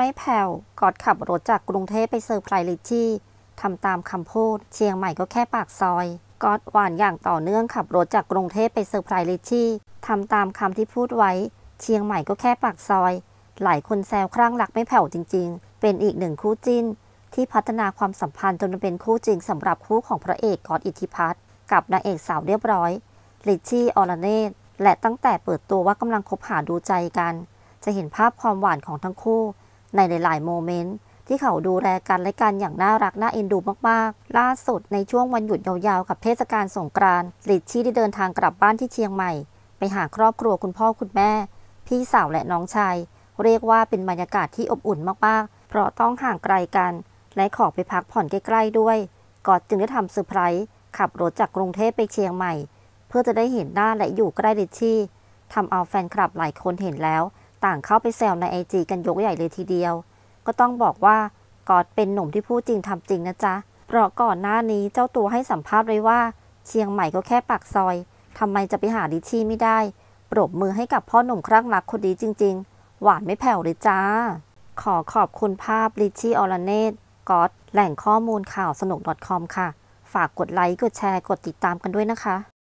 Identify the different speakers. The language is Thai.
Speaker 1: ไม่แผ่วกอดขับรถจากกรุงเทพไปเซอร์ไพรส์ลิชี่ ทำตามคำพูด เชียงใหม่ก็แค่ปากซอย กอดหวานอย่างต่อเนื่องขับรถจากกรุงเทพไปเซอร์ไพรส์ลิชี่ ทำตามคำที่พูดไว้ เชียงใหม่ก็แค่ปากซอย หลายคนแซวครั่งรักไม่แผ่วจริงๆ เป็นอีกหนึ่งคู่จิ้นที่พัฒนาความสัมพันธ์จนเป็นคู่จริงสำหรับคู่ของพระเอกกอดอิทธิพัฒน์กับนางเอกสาวเรียบร้อย ลิชชี่ออรเนตและตั้งแต่เปิดตัวว่ากำลังคบหาดูใจกัน จะเห็นภาพความหวานของทั้งคู่ในหลายๆโมเมนต์ที่เขาดูแลกันและกันอย่างน่ารักน่าเอ็นดูมากๆ ล่าสุดในช่วงวันหยุดยาวๆกับเทศกาลสงกรานต์ลิชชี่ได้เดินทางกลับบ้านที่เชียงใหม่ ไปหาครอบครัวคุณพ่อคุณแม่ พี่สาวและน้องชาย เรียกว่าเป็นบรรยากาศที่อบอุ่นมากๆ เพราะต้องห่างไกลกัน และขอไปพักผ่อนใกล้ๆด้วยกอดจึงได้ทำเซอร์ไพรส์ขับรถจากกรุงเทพไปเชียงใหม่ เพื่อจะได้เห็นหน้าและอยู่ใกล้ลิชชี่ทำเอาแฟนคลับหลายคนเห็นแล้วต่างเข้าไปแซวในไอจีกันยกใหญ่เลยทีเดียว ก็ต้องบอกว่ากอดเป็นหนุ่มที่พูดจริงทำจริงนะจ๊ะ เพราะก่อนหน้านี้เจ้าตัวให้สัมภาษณ์ไว้ว่า เชียงใหม่ก็แค่ปากซอย ทำไมจะไปหาดิชี่ไม่ได้ ปรบมือให้กับพ่อหนุ่มครั่งรักคนดีจริงๆ หวานไม่แผ่วเลยจ้าขอขอบคุณภาพลิชี่ออรเนตกอดแหล่งข้อมูลข่าวสนุก .com ค่ะ ฝากกดไลค์ กดแชร์ กดติดตามกันด้วยนะคะ